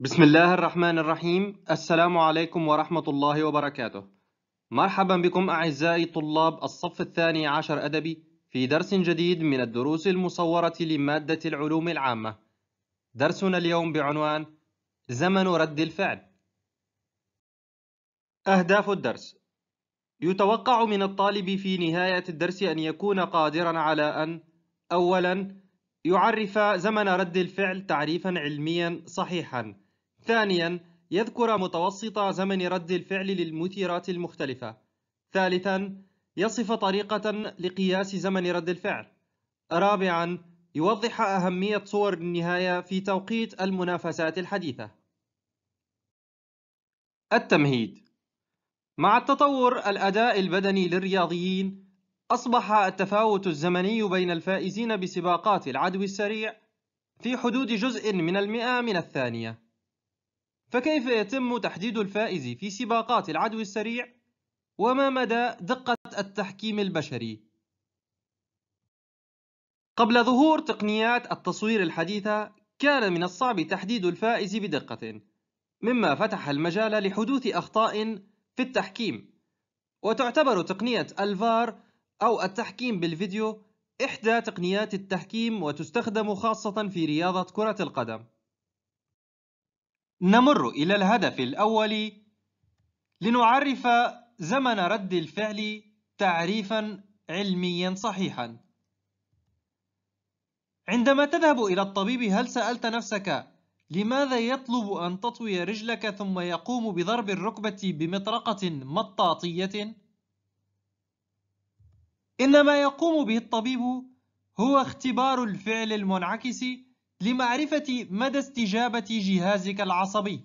بسم الله الرحمن الرحيم السلام عليكم ورحمة الله وبركاته مرحبا بكم أعزائي طلاب الصف الثاني عشر أدبي في درس جديد من الدروس المصورة لمادة العلوم العامة درسنا اليوم بعنوان زمن رد الفعل أهداف الدرس يتوقع من الطالب في نهاية الدرس أن يكون قادرا على أن أولا يعرف زمن رد الفعل تعريفا علميا صحيحا ثانيا يذكر متوسط زمن رد الفعل للمثيرات المختلفة ثالثا يصف طريقة لقياس زمن رد الفعل رابعا يوضح أهمية صور النهاية في توقيت المنافسات الحديثة التمهيد مع التطور الأداء البدني للرياضيين أصبح التفاوت الزمني بين الفائزين بسباقات العدو السريع في حدود جزء من المئة من الثانية فكيف يتم تحديد الفائز في سباقات العدو السريع وما مدى دقة التحكيم البشري قبل ظهور تقنيات التصوير الحديثة كان من الصعب تحديد الفائز بدقة مما فتح المجال لحدوث أخطاء في التحكيم وتعتبر تقنية الفار أو التحكيم بالفيديو إحدى تقنيات التحكيم وتستخدم خاصة في رياضة كرة القدم نمر إلى الهدف الأول لنعرف زمن رد الفعل تعريفا علميا صحيحا عندما تذهب إلى الطبيب هل سألت نفسك لماذا يطلب أن تطوي رجلك ثم يقوم بضرب الركبة بمطرقة مطاطية؟ إن ما يقوم به الطبيب هو اختبار الفعل المنعكس لمعرفة مدى استجابة جهازك العصبي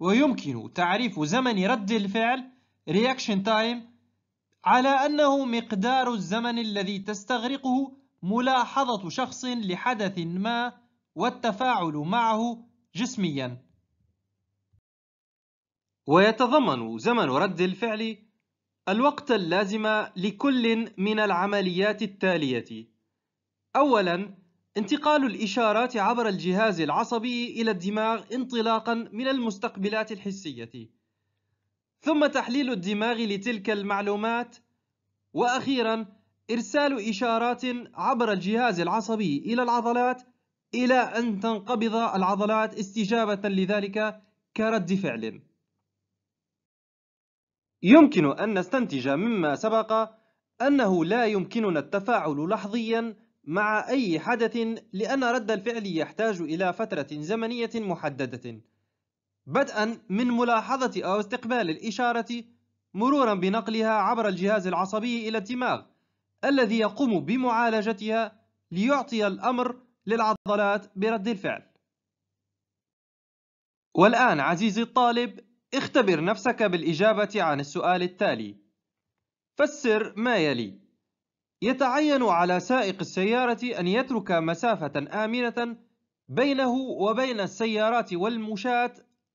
ويمكن تعريف زمن رد الفعل reaction time على أنه مقدار الزمن الذي تستغرقه ملاحظة شخص لحدث ما والتفاعل معه جسميا ويتضمن زمن رد الفعل الوقت اللازم لكل من العمليات التالية أولاً انتقال الإشارات عبر الجهاز العصبي إلى الدماغ انطلاقا من المستقبلات الحسية ثم تحليل الدماغ لتلك المعلومات وأخيرا إرسال إشارات عبر الجهاز العصبي إلى العضلات إلى أن تنقبض العضلات استجابة لذلك كرد فعل يمكن أن نستنتج مما سبق أنه لا يمكننا التفاعل لحظياً مع أي حدث لأن رد الفعل يحتاج إلى فترة زمنية محددة بدءا من ملاحظة أو استقبال الإشارة مرورا بنقلها عبر الجهاز العصبي إلى الدماغ الذي يقوم بمعالجتها ليعطي الأمر للعضلات برد الفعل والآن عزيزي الطالب اختبر نفسك بالإجابة عن السؤال التالي فسر ما يلي يتعين على سائق السيارة أن يترك مسافة آمنة بينه وبين السيارات والمشاة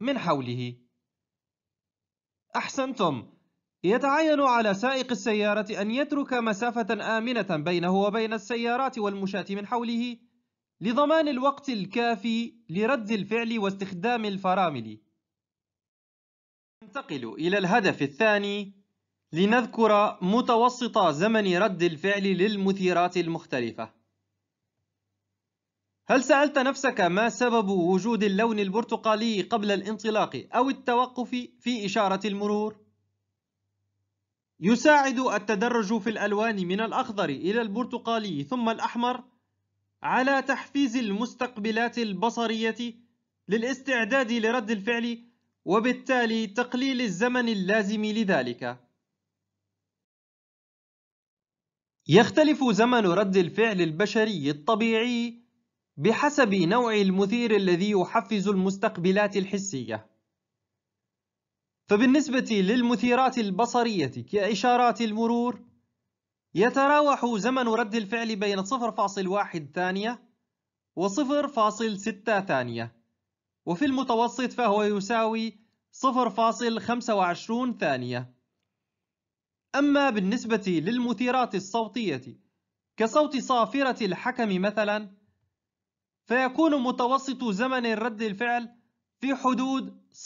من حوله أحسنتم يتعين على سائق السيارة أن يترك مسافة آمنة بينه وبين السيارات والمشاة من حوله لضمان الوقت الكافي لرد الفعل واستخدام الفرامل ننتقل إلى الهدف الثاني لنذكر متوسط زمن رد الفعل للمثيرات المختلفة هل سألت نفسك ما سبب وجود اللون البرتقالي قبل الانطلاق أو التوقف في إشارة المرور؟ يساعد التدرج في الألوان من الأخضر إلى البرتقالي ثم الأحمر على تحفيز المستقبلات البصرية للاستعداد لرد الفعل وبالتالي تقليل الزمن اللازم لذلك يختلف زمن رد الفعل البشري الطبيعي بحسب نوع المثير الذي يحفز المستقبلات الحسية فبالنسبة للمثيرات البصرية كإشارات المرور يتراوح زمن رد الفعل بين 0.1 ثانية و 0.6 ثانية وفي المتوسط فهو يساوي 0.25 ثانية أما بالنسبة للمثيرات الصوتية كصوت صافرة الحكم مثلا فيكون متوسط زمن رد الفعل في حدود 0.17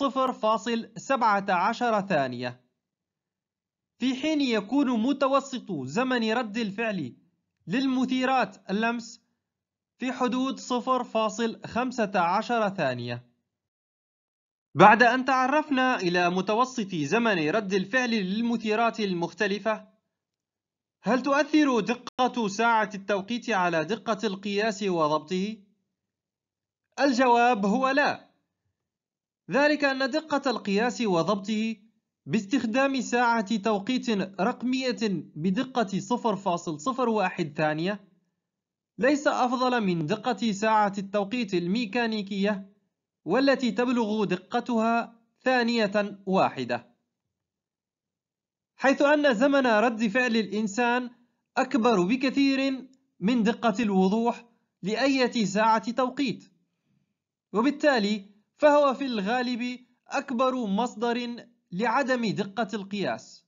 ثانية في حين يكون متوسط زمن رد الفعل للمثيرات اللمس في حدود 0.15 ثانية بعد أن تعرفنا إلى متوسط زمن رد الفعل للمثيرات المختلفة هل تؤثر دقة ساعة التوقيت على دقة القياس وضبطه؟ الجواب هو لا ذلك أن دقة القياس وضبطه باستخدام ساعة توقيت رقمية بدقة 0.01 ثانية ليس أفضل من دقة ساعة التوقيت الميكانيكية والتي تبلغ دقتها ثانية واحدة حيث أن زمن رد فعل الإنسان أكبر بكثير من دقة الوضوح لأية ساعة توقيت وبالتالي فهو في الغالب أكبر مصدر لعدم دقة القياس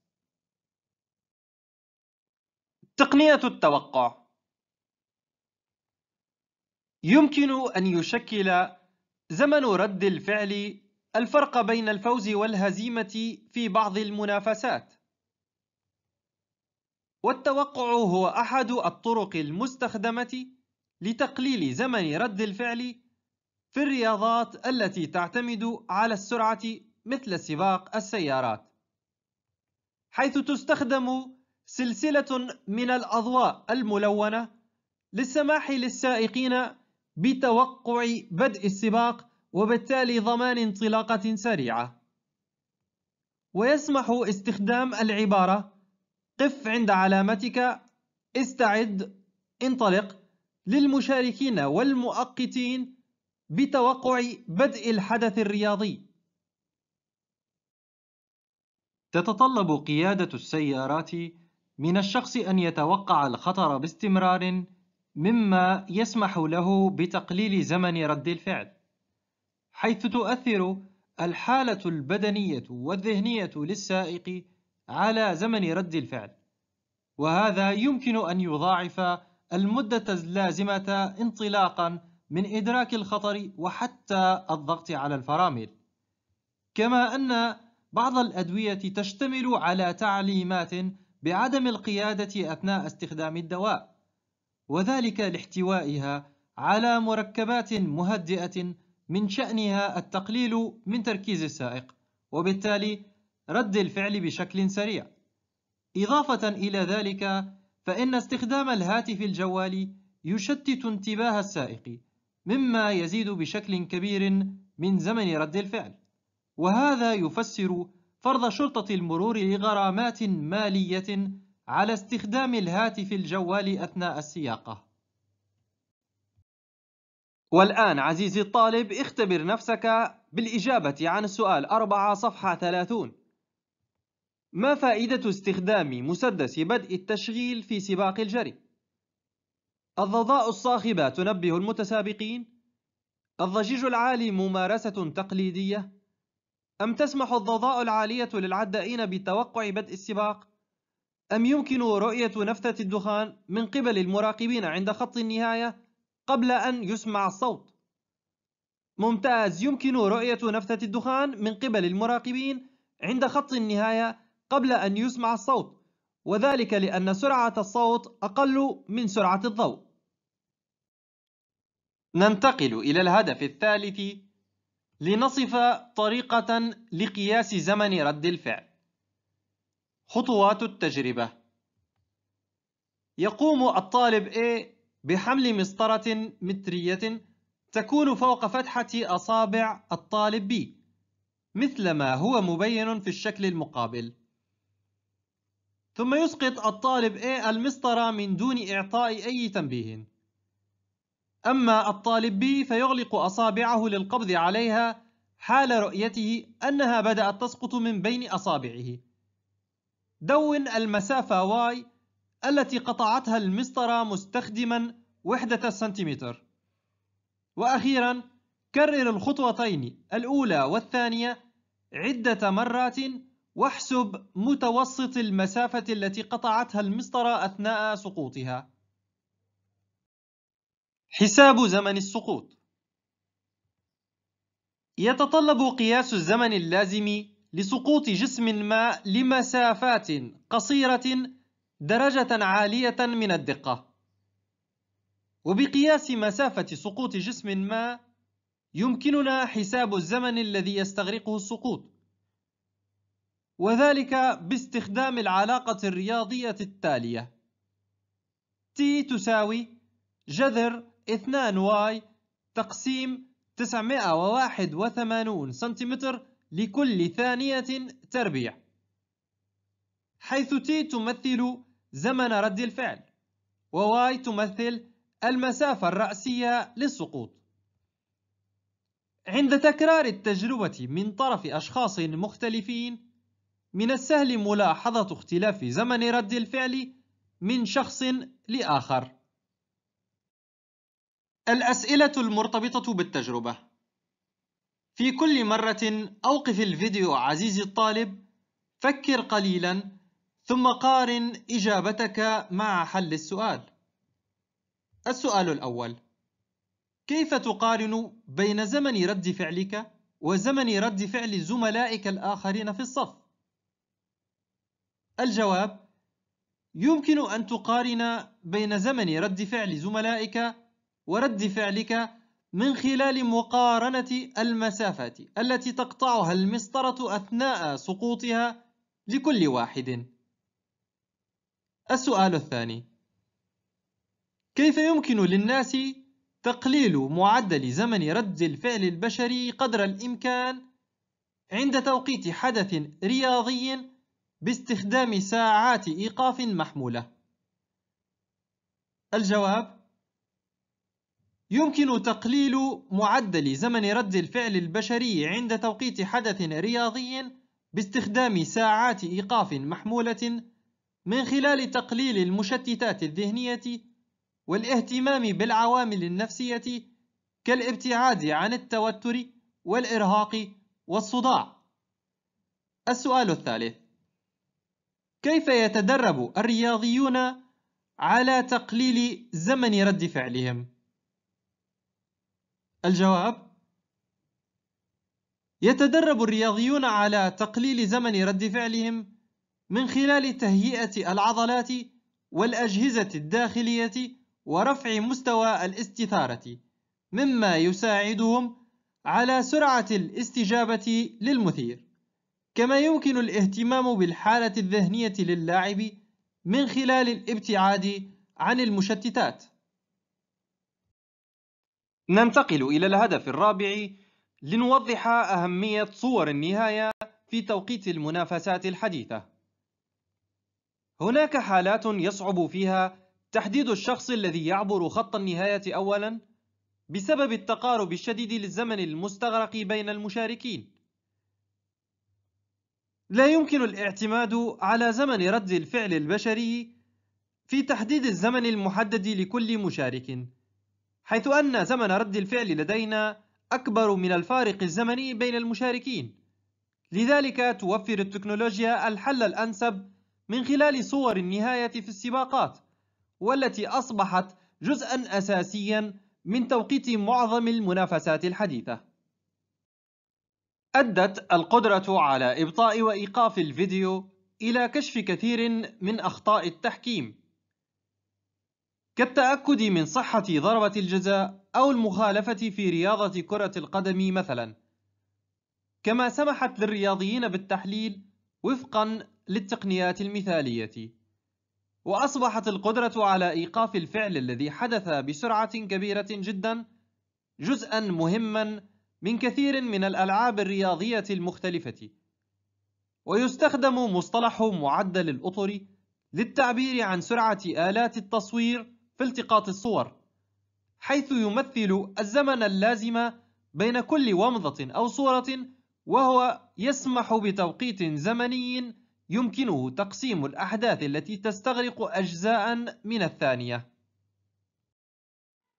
تقنية التوقع يمكن أن يشكل زمن رد الفعل الفرق بين الفوز والهزيمة في بعض المنافسات والتوقع هو أحد الطرق المستخدمة لتقليل زمن رد الفعل في الرياضات التي تعتمد على السرعة مثل سباق السيارات حيث تستخدم سلسلة من الأضواء الملونة للسماح للسائقين بتوقع بدء السباق وبالتالي ضمان انطلاقة سريعة ويسمح استخدام العبارة قف عند علامتك استعد انطلق للمشاركين والمؤقتين بتوقع بدء الحدث الرياضي تتطلب قيادة السيارات من الشخص أن يتوقع الخطر باستمرار مما يسمح له بتقليل زمن رد الفعل حيث تؤثر الحالة البدنية والذهنية للسائق على زمن رد الفعل وهذا يمكن أن يضاعف المدة اللازمة انطلاقا من إدراك الخطر وحتى الضغط على الفرامل كما أن بعض الأدوية تشتمل على تعليمات بعدم القيادة أثناء استخدام الدواء وذلك لاحتوائها على مركبات مهدئة من شأنها التقليل من تركيز السائق وبالتالي رد الفعل بشكل سريع إضافة إلى ذلك فإن استخدام الهاتف الجوالي يشتت انتباه السائق مما يزيد بشكل كبير من زمن رد الفعل وهذا يفسر فرض شرطة المرور لغرامات مالية على استخدام الهاتف الجوال أثناء السياقة والآن عزيزي الطالب اختبر نفسك بالإجابة عن السؤال 4 صفحة 30 ما فائدة استخدام مسدس بدء التشغيل في سباق الجري؟ الضوضاء الصاخبة تنبه المتسابقين؟ الضجيج العالي ممارسة تقليدية؟ أم تسمح الضوضاء العالية للعدائين بتوقع بدء السباق؟ أم يمكن رؤية نفثة الدخان من قبل المراقبين عند خط النهاية قبل أن يسمع الصوت؟ ممتاز يمكن رؤية نفثة الدخان من قبل المراقبين عند خط النهاية قبل أن يسمع الصوت وذلك لأن سرعة الصوت أقل من سرعة الضوء ننتقل إلى الهدف الثالث لنصف طريقة لقياس زمن رد الفعل خطوات التجربة يقوم الطالب A بحمل مسطرة مترية تكون فوق فتحة أصابع الطالب B مثل ما هو مبين في الشكل المقابل ثم يسقط الطالب A المسطرة من دون إعطاء أي تنبيه أما الطالب B فيغلق أصابعه للقبض عليها حال رؤيته أنها بدأت تسقط من بين أصابعه دون المسافة y التي قطعتها المسطرة مستخدما وحدة السنتيمتر وأخيرا كرر الخطوتين الأولى والثانية عدة مرات واحسب متوسط المسافة التي قطعتها المسطرة أثناء سقوطها حساب زمن السقوط يتطلب قياس الزمن اللازم لسقوط جسم ما لمسافات قصيرة درجة عالية من الدقة وبقياس مسافة سقوط جسم ما يمكننا حساب الزمن الذي يستغرقه السقوط وذلك باستخدام العلاقة الرياضية التالية T تساوي جذر 2y تقسيم 981 سنتيمتر لكل ثانية تربيع حيث تي تمثل زمن رد الفعل وواي تمثل المسافة الرأسية للسقوط عند تكرار التجربة من طرف أشخاص مختلفين من السهل ملاحظة اختلاف زمن رد الفعل من شخص لآخر الأسئلة المرتبطة بالتجربة في كل مرة أوقف الفيديو عزيزي الطالب فكر قليلا ثم قارن إجابتك مع حل السؤال السؤال الأول كيف تقارن بين زمن رد فعلك وزمن رد فعل زملائك الآخرين في الصف؟ الجواب يمكن أن تقارن بين زمن رد فعل زملائك ورد فعلك من خلال مقارنة المسافة التي تقطعها المسطرة أثناء سقوطها لكل واحد السؤال الثاني كيف يمكن للناس تقليل معدل زمن رد الفعل البشري قدر الإمكان عند توقيت حدث رياضي باستخدام ساعات إيقاف محمولة؟ الجواب يمكن تقليل معدل زمن رد الفعل البشري عند توقيت حدث رياضي باستخدام ساعات إيقاف محمولة من خلال تقليل المشتتات الذهنية والاهتمام بالعوامل النفسية كالابتعاد عن التوتر والإرهاق والصداع. السؤال الثالث: كيف يتدرب الرياضيون على تقليل زمن رد فعلهم؟ الجواب يتدرب الرياضيون على تقليل زمن رد فعلهم من خلال تهيئة العضلات والأجهزة الداخلية ورفع مستوى الاستثارة مما يساعدهم على سرعة الاستجابة للمثير كما يمكن الاهتمام بالحالة الذهنية للاعب من خلال الابتعاد عن المشتتات ننتقل إلى الهدف الرابع لنوضح أهمية صور النهاية في توقيت المنافسات الحديثة. هناك حالات يصعب فيها تحديد الشخص الذي يعبر خط النهاية أولاً بسبب التقارب الشديد للزمن المستغرق بين المشاركين. لا يمكن الاعتماد على زمن رد الفعل البشري في تحديد الزمن المحدد لكل مشارك حيث أن زمن رد الفعل لدينا أكبر من الفارق الزمني بين المشاركين لذلك توفر التكنولوجيا الحل الأنسب من خلال صور النهاية في السباقات والتي أصبحت جزءا أساسيا من توقيت معظم المنافسات الحديثة أدت القدرة على إبطاء وإيقاف الفيديو إلى كشف كثير من أخطاء التحكيم كالتأكد من صحة ضربة الجزاء أو المخالفة في رياضة كرة القدم مثلا كما سمحت للرياضيين بالتحليل وفقا للتقنيات المثالية وأصبحت القدرة على إيقاف الفعل الذي حدث بسرعة كبيرة جدا جزءا مهما من كثير من الألعاب الرياضية المختلفة ويستخدم مصطلح معدل الأطر للتعبير عن سرعة آلات التصوير في التقاط الصور حيث يمثل الزمن اللازم بين كل ومضة أو صورة وهو يسمح بتوقيت زمني يمكنه تقسيم الأحداث التي تستغرق أجزاء من الثانية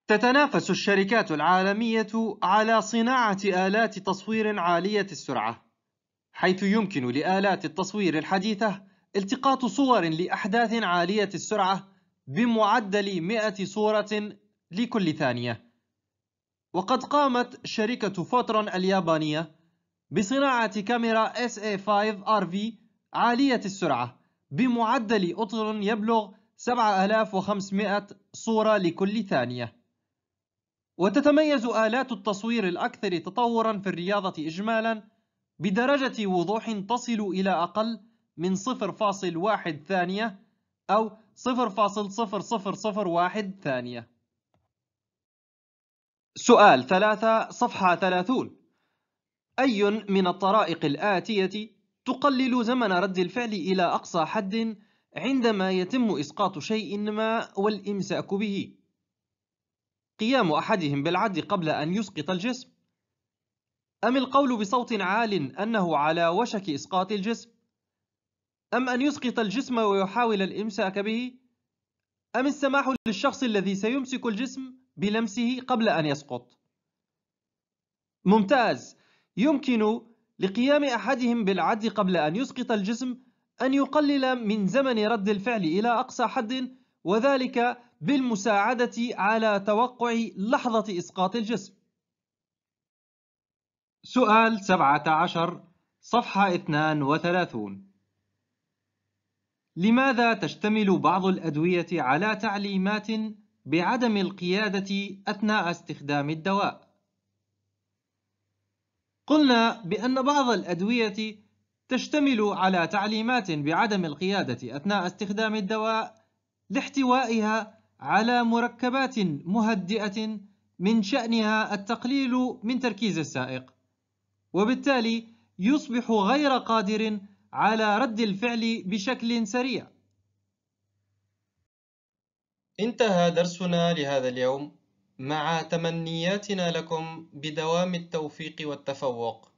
تتنافس الشركات العالمية على صناعة آلات تصوير عالية السرعة حيث يمكن لآلات التصوير الحديثة التقاط صور لأحداث عالية السرعة بمعدل 100 صورة لكل ثانية وقد قامت شركة فوترون اليابانية بصناعة كاميرا SA5RV عالية السرعة بمعدل أطر يبلغ 7500 صورة لكل ثانية وتتميز آلات التصوير الأكثر تطورا في الرياضة إجمالا بدرجة وضوح تصل إلى أقل من 0.1 ثانية أو صفر فاصل صفر صفر صفر واحد ثانية سؤال ثلاثة صفحة ثلاثون أي من الطرائق الآتية تقلل زمن رد الفعل إلى أقصى حد عندما يتم إسقاط شيء ما والإمساك به قيام أحدهم بالعد قبل أن يسقط الجسم أم القول بصوت عال أنه على وشك إسقاط الجسم أم أن يسقط الجسم ويحاول الإمساك به أم السماح للشخص الذي سيمسك الجسم بلمسه قبل أن يسقط ممتاز يمكن لقيام أحدهم بالعد قبل أن يسقط الجسم أن يقلل من زمن رد الفعل إلى أقصى حد وذلك بالمساعدة على توقع لحظة إسقاط الجسم سؤال 17 صفحة 32 لماذا تشتمل بعض الأدوية على تعليمات بعدم القيادة أثناء استخدام الدواء؟ قلنا بأن بعض الأدوية تشتمل على تعليمات بعدم القيادة أثناء استخدام الدواء لاحتوائها على مركبات مهدئة من شأنها التقليل من تركيز السائق وبالتالي يصبح غير قادر على رد الفعل بشكل سريع انتهى درسنا لهذا اليوم مع تمنياتنا لكم بدوام التوفيق والتفوق